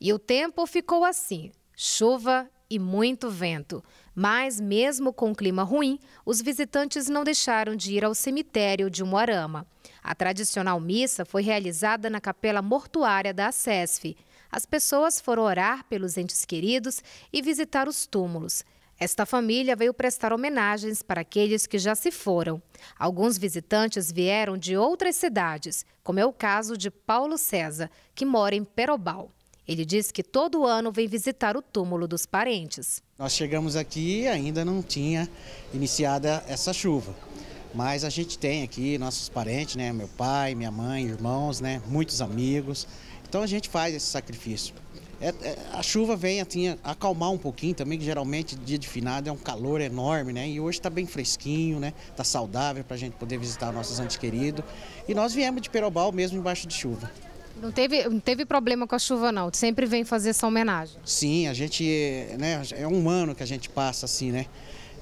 E o tempo ficou assim: chuva e muito vento. Mas, mesmo com o clima ruim, os visitantes não deixaram de ir ao cemitério de Moarama. A tradicional missa foi realizada na capela mortuária da SESF. As pessoas foram orar pelos entes queridos e visitar os túmulos. Esta família veio prestar homenagens para aqueles que já se foram. Alguns visitantes vieram de outras cidades, como é o caso de Paulo César, que mora em Perobal. Ele diz que todo ano vem visitar o túmulo dos parentes. Nós chegamos aqui e ainda não tinha iniciada essa chuva. Mas a gente tem aqui nossos parentes, né? Meu pai, minha mãe, irmãos, né? Muitos amigos. Então a gente faz esse sacrifício. É, é, a chuva vem assim, acalmar um pouquinho também, que geralmente dia de finado é um calor enorme, né? E hoje está bem fresquinho, né? Está saudável para a gente poder visitar nossos antes queridos. E nós viemos de Perobal mesmo embaixo de chuva. Não teve, não teve problema com a chuva, não. Sempre vem fazer essa homenagem. Sim, a gente. Né, é um ano que a gente passa assim, né?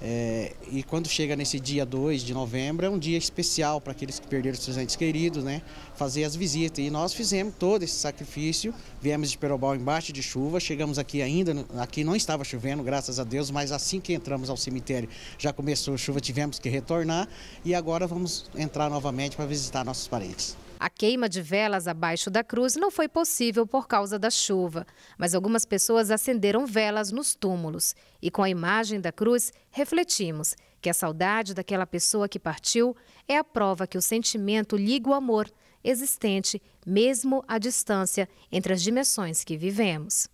É, e quando chega nesse dia 2 de novembro, é um dia especial para aqueles que perderam seus entes queridos, né? Fazer as visitas. E nós fizemos todo esse sacrifício, viemos de Perobal embaixo de chuva, chegamos aqui ainda, aqui não estava chovendo, graças a Deus, mas assim que entramos ao cemitério já começou a chuva, tivemos que retornar e agora vamos entrar novamente para visitar nossos parentes. A queima de velas abaixo da cruz não foi possível por causa da chuva, mas algumas pessoas acenderam velas nos túmulos. E com a imagem da cruz, refletimos que a saudade daquela pessoa que partiu é a prova que o sentimento liga o amor existente, mesmo à distância, entre as dimensões que vivemos.